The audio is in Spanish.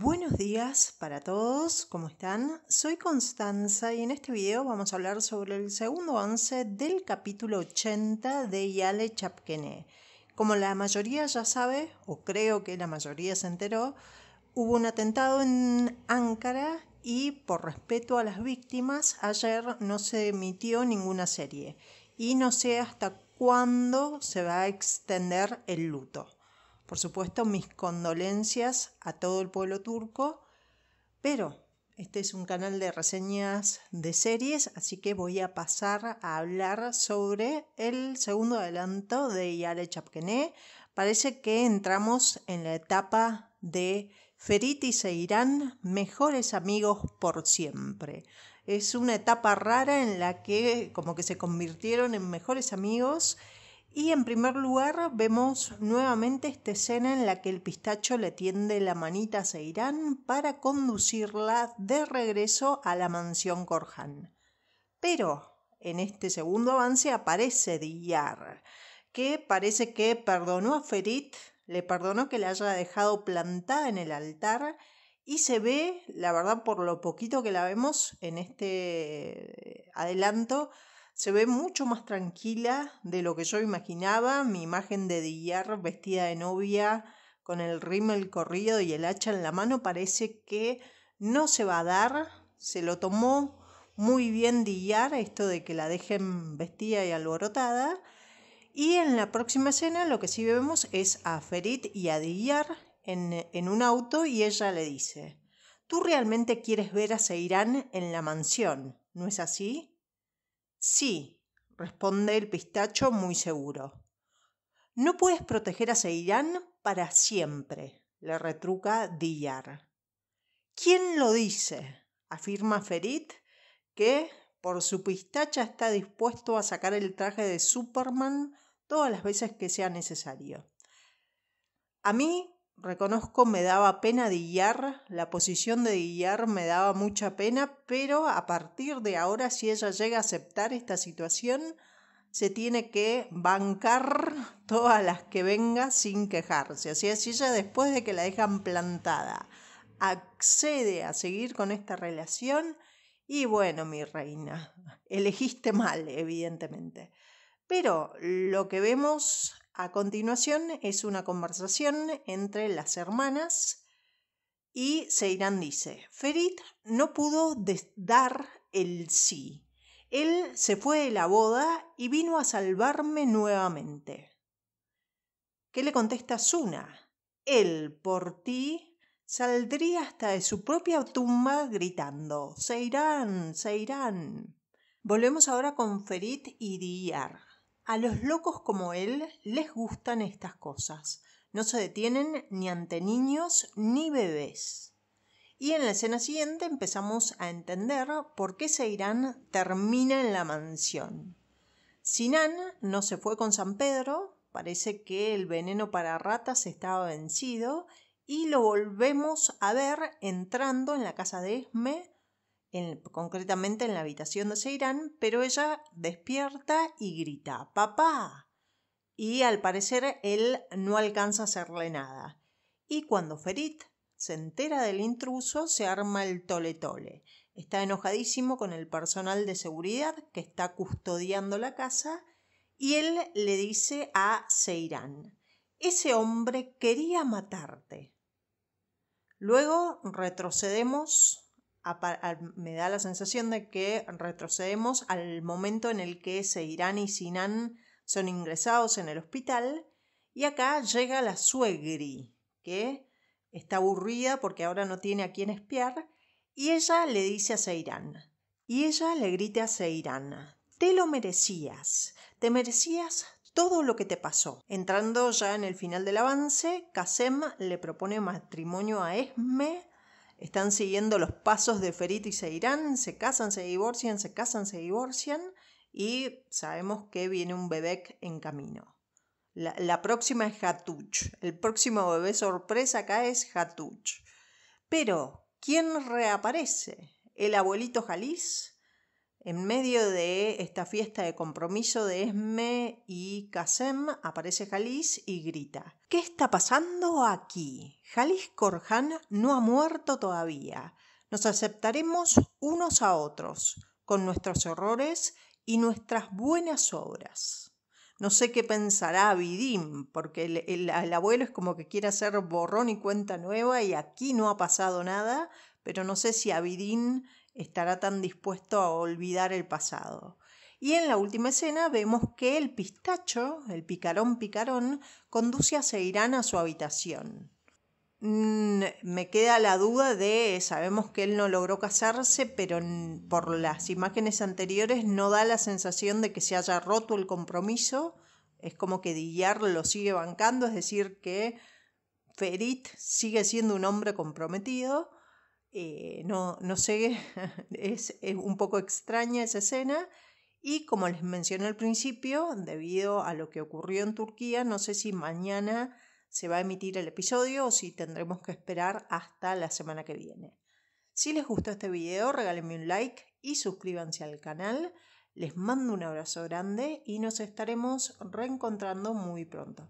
Buenos días para todos, ¿cómo están? Soy Constanza y en este video vamos a hablar sobre el segundo once del capítulo 80 de Yale Chapkené. Como la mayoría ya sabe, o creo que la mayoría se enteró, hubo un atentado en Ankara y por respeto a las víctimas ayer no se emitió ninguna serie y no sé hasta cuándo se va a extender el luto. Por supuesto, mis condolencias a todo el pueblo turco, pero este es un canal de reseñas de series, así que voy a pasar a hablar sobre el segundo adelanto de Yale Chapkené. Parece que entramos en la etapa de Feritis e Irán, mejores amigos por siempre. Es una etapa rara en la que como que se convirtieron en mejores amigos y en primer lugar vemos nuevamente esta escena en la que el pistacho le tiende la manita a Seirán para conducirla de regreso a la mansión Corjan. Pero en este segundo avance aparece Diyar, que parece que perdonó a Ferit, le perdonó que la haya dejado plantada en el altar y se ve, la verdad por lo poquito que la vemos en este eh, adelanto, se ve mucho más tranquila de lo que yo imaginaba. Mi imagen de Diyar vestida de novia, con el rímel corrido y el hacha en la mano, parece que no se va a dar. Se lo tomó muy bien Diyar esto de que la dejen vestida y alborotada. Y en la próxima escena lo que sí vemos es a Ferit y a Diyar en, en un auto y ella le dice, ¿tú realmente quieres ver a Seirán en la mansión? ¿No es así? Sí, responde el pistacho muy seguro. No puedes proteger a Ceirán para siempre, le retruca Diyar. ¿Quién lo dice? afirma Ferit, que por su pistacha está dispuesto a sacar el traje de Superman todas las veces que sea necesario. A mí Reconozco, me daba pena de guiar, la posición de guiar me daba mucha pena, pero a partir de ahora, si ella llega a aceptar esta situación, se tiene que bancar todas las que venga sin quejarse. Así es, si ella después de que la dejan plantada accede a seguir con esta relación, y bueno, mi reina, elegiste mal, evidentemente. Pero lo que vemos a continuación es una conversación entre las hermanas y Seirán dice, Ferit no pudo dar el sí. Él se fue de la boda y vino a salvarme nuevamente. ¿Qué le contesta Zuna? Él, por ti, saldría hasta de su propia tumba gritando, Seirán, Seirán. Volvemos ahora con Ferit y Diyar. A los locos como él les gustan estas cosas. No se detienen ni ante niños ni bebés. Y en la escena siguiente empezamos a entender por qué Seirán termina en la mansión. Sinán no se fue con San Pedro, parece que el veneno para ratas estaba vencido y lo volvemos a ver entrando en la casa de Esme concretamente en la habitación de Seirán, pero ella despierta y grita, papá. Y al parecer él no alcanza a hacerle nada. Y cuando Ferit se entera del intruso, se arma el tole tole. Está enojadísimo con el personal de seguridad que está custodiando la casa y él le dice a Seirán, ese hombre quería matarte. Luego retrocedemos me da la sensación de que retrocedemos al momento en el que Seirán y Sinan son ingresados en el hospital y acá llega la suegri, que está aburrida porque ahora no tiene a quién espiar y ella le dice a Seirán, y ella le grita a Seirán, te lo merecías, te merecías todo lo que te pasó. Entrando ya en el final del avance, Kasem le propone matrimonio a Esme, están siguiendo los pasos de Ferit y Seirán, se casan, se divorcian, se casan, se divorcian y sabemos que viene un bebé en camino. La, la próxima es Hatuch, el próximo bebé sorpresa acá es Hatuch. Pero, ¿quién reaparece? ¿El abuelito Jalís? En medio de esta fiesta de compromiso de Esme y Kassem aparece Jalis y grita: ¿Qué está pasando aquí? Jalis Korhan no ha muerto todavía. Nos aceptaremos unos a otros, con nuestros errores y nuestras buenas obras. No sé qué pensará Abidín, porque el, el abuelo es como que quiere hacer borrón y cuenta nueva y aquí no ha pasado nada, pero no sé si Abidín estará tan dispuesto a olvidar el pasado. Y en la última escena vemos que el pistacho, el picarón picarón, conduce a Seirán a su habitación. Mm, me queda la duda de, sabemos que él no logró casarse, pero por las imágenes anteriores no da la sensación de que se haya roto el compromiso. Es como que Dillard lo sigue bancando, es decir, que Ferit sigue siendo un hombre comprometido eh, no, no sé, es, es un poco extraña esa escena y como les mencioné al principio, debido a lo que ocurrió en Turquía, no sé si mañana se va a emitir el episodio o si tendremos que esperar hasta la semana que viene. Si les gustó este video, regálenme un like y suscríbanse al canal. Les mando un abrazo grande y nos estaremos reencontrando muy pronto.